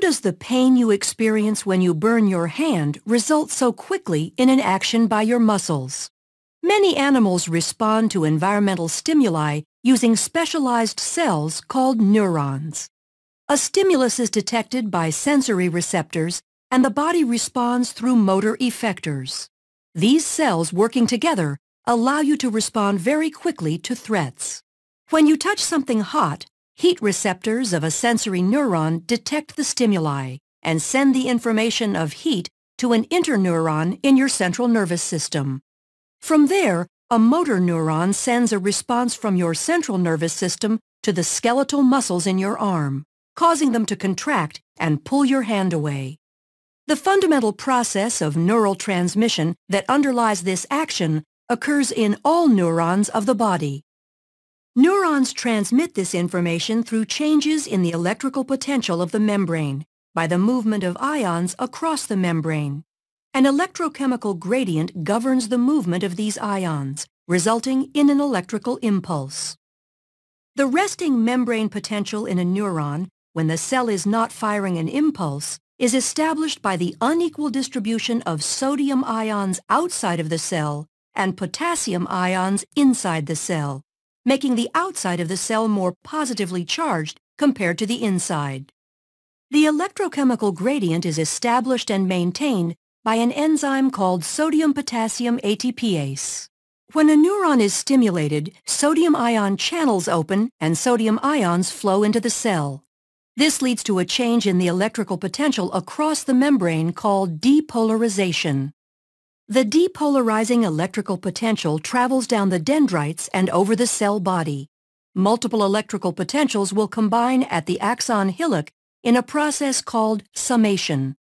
does the pain you experience when you burn your hand result so quickly in an action by your muscles? Many animals respond to environmental stimuli using specialized cells called neurons. A stimulus is detected by sensory receptors and the body responds through motor effectors. These cells working together allow you to respond very quickly to threats. When you touch something hot, Heat receptors of a sensory neuron detect the stimuli and send the information of heat to an interneuron in your central nervous system. From there, a motor neuron sends a response from your central nervous system to the skeletal muscles in your arm, causing them to contract and pull your hand away. The fundamental process of neural transmission that underlies this action occurs in all neurons of the body, Neurons transmit this information through changes in the electrical potential of the membrane by the movement of ions across the membrane. An electrochemical gradient governs the movement of these ions, resulting in an electrical impulse. The resting membrane potential in a neuron, when the cell is not firing an impulse, is established by the unequal distribution of sodium ions outside of the cell and potassium ions inside the cell making the outside of the cell more positively charged compared to the inside. The electrochemical gradient is established and maintained by an enzyme called sodium potassium ATPase. When a neuron is stimulated, sodium ion channels open and sodium ions flow into the cell. This leads to a change in the electrical potential across the membrane called depolarization. The depolarizing electrical potential travels down the dendrites and over the cell body. Multiple electrical potentials will combine at the axon hillock in a process called summation.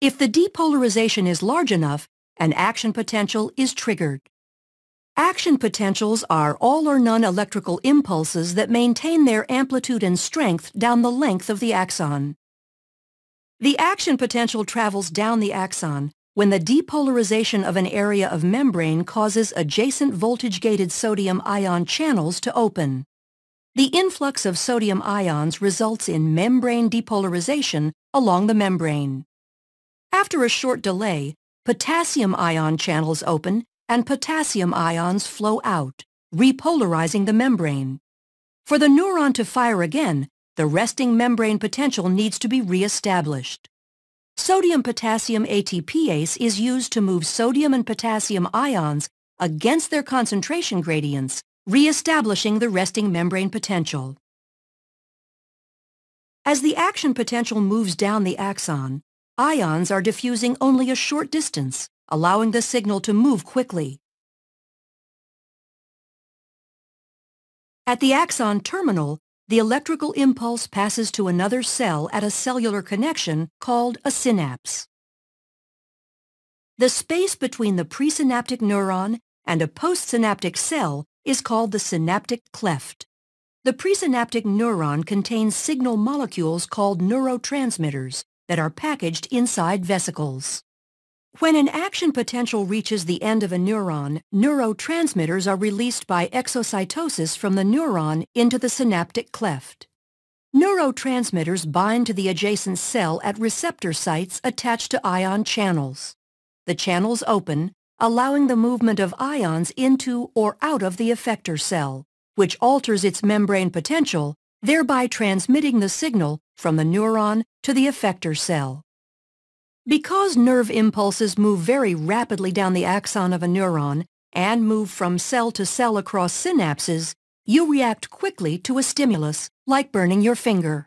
If the depolarization is large enough, an action potential is triggered. Action potentials are all or none electrical impulses that maintain their amplitude and strength down the length of the axon. The action potential travels down the axon, when the depolarization of an area of membrane causes adjacent voltage-gated sodium ion channels to open. The influx of sodium ions results in membrane depolarization along the membrane. After a short delay, potassium ion channels open and potassium ions flow out, repolarizing the membrane. For the neuron to fire again, the resting membrane potential needs to be reestablished. Sodium-potassium ATPase is used to move sodium and potassium ions against their concentration gradients, re-establishing the resting membrane potential. As the action potential moves down the axon, ions are diffusing only a short distance, allowing the signal to move quickly. At the axon terminal, the electrical impulse passes to another cell at a cellular connection called a synapse. The space between the presynaptic neuron and a postsynaptic cell is called the synaptic cleft. The presynaptic neuron contains signal molecules called neurotransmitters that are packaged inside vesicles. When an action potential reaches the end of a neuron, neurotransmitters are released by exocytosis from the neuron into the synaptic cleft. Neurotransmitters bind to the adjacent cell at receptor sites attached to ion channels. The channels open, allowing the movement of ions into or out of the effector cell, which alters its membrane potential, thereby transmitting the signal from the neuron to the effector cell. Because nerve impulses move very rapidly down the axon of a neuron and move from cell to cell across synapses, you react quickly to a stimulus, like burning your finger.